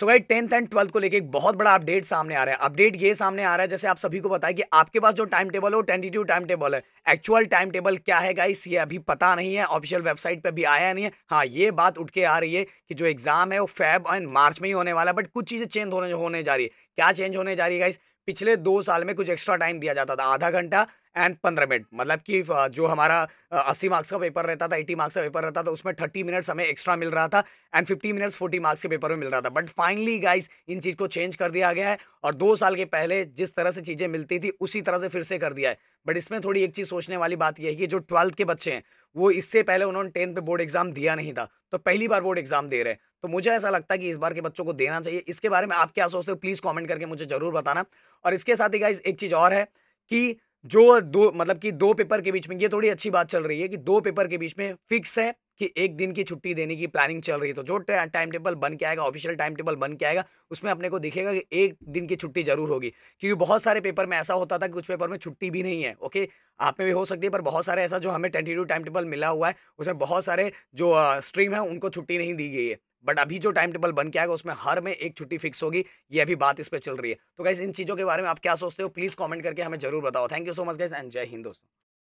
so guide tenth and twelfth को लेकर एक बहुत बड़ा अपडेट सामने आ रहा है अपडेट ये सामने आ रहा है जैसे आप सभी को बताया कि आपके पास जो टाइम टेबल है वो टेंटेटिव टाइम टेबल है एक्चुअल टाइम टेबल क्या है गाइस ये अभी पता नहीं है ऑफिशियल वेबसाइट पर भी आया नहीं है हाँ ये बात उठ के आ रही है कि जो एग्जाम है वो फैब एंड मार्च में ही होने वाला है बट कुछ चीज़ें चेंज होने होने जा रही है क्या चेंज होने जा रही है गाइस पिछले दो साल में कुछ एक्स्ट्रा टाइम दिया जाता था आधा घंटा एंड पंद्रह मिनट मतलब कि जो हमारा अस्सी मार्क्स का पेपर रहता था एटी मार्क्स का पेपर रहता था उसमें थर्टी मिनट्स हमें एक्स्ट्रा मिल रहा था and fifty minutes forty marks के पेपर में मिल रहा था बट फाइनली गाइस इन चीज़ को चेंज कर दिया गया है और दो साल के पहले जिस तरह से चीज़ें मिलती थी उसी तरह से फिर से कर दिया है बट इसमें थोड़ी एक चीज़ सोचने वाली बात यह है कि जो ट्वेल्थ के बच्चे हैं वो इससे पहले उन्होंने टेंथ पे बोर्ड एग्जाम दिया नहीं था तो पहली बार बोर्ड एग्जाम दे रहे हैं तो मुझे ऐसा लगता है कि इस बार के बच्चों को देना चाहिए इसके बारे में आप क्या सोचते हो प्लीज़ कॉमेंट करके मुझे जरूर बताना और इसके साथ ही गाइज एक चीज़ और है कि जो दो मतलब कि दो पेपर के बीच में ये थोड़ी अच्छी बात चल रही है कि दो पेपर के बीच में फिक्स है कि एक दिन की छुट्टी देने की प्लानिंग चल रही है तो जो टाइम टेबल बन के आएगा ऑफिशियल टाइम टेबल बन के आएगा उसमें अपने को दिखेगा कि एक दिन की छुट्टी जरूर होगी क्योंकि बहुत सारे पेपर में ऐसा होता था कि कुछ पेपर में छुट्टी भी नहीं है ओके आप में भी हो सकती है पर बहुत सारे ऐसा जो हमें टेंटेटिव टाइम टेबल मिला हुआ है उसमें बहुत सारे जो स्ट्रीम है उनको छुट्टी नहीं दी गई है बट अभी जो टाइम टेबल बन के आएगा उसमें हर में एक छुट्टी फिक्स होगी ये अभी बात इस पर चल रही है तो गाइज इन चीज़ों के बारे में आप क्या सोचते हो प्लीज़ कॉमेंट करके हमें जरूर बताओ thank you so much guys and जय हिंद दोस्तों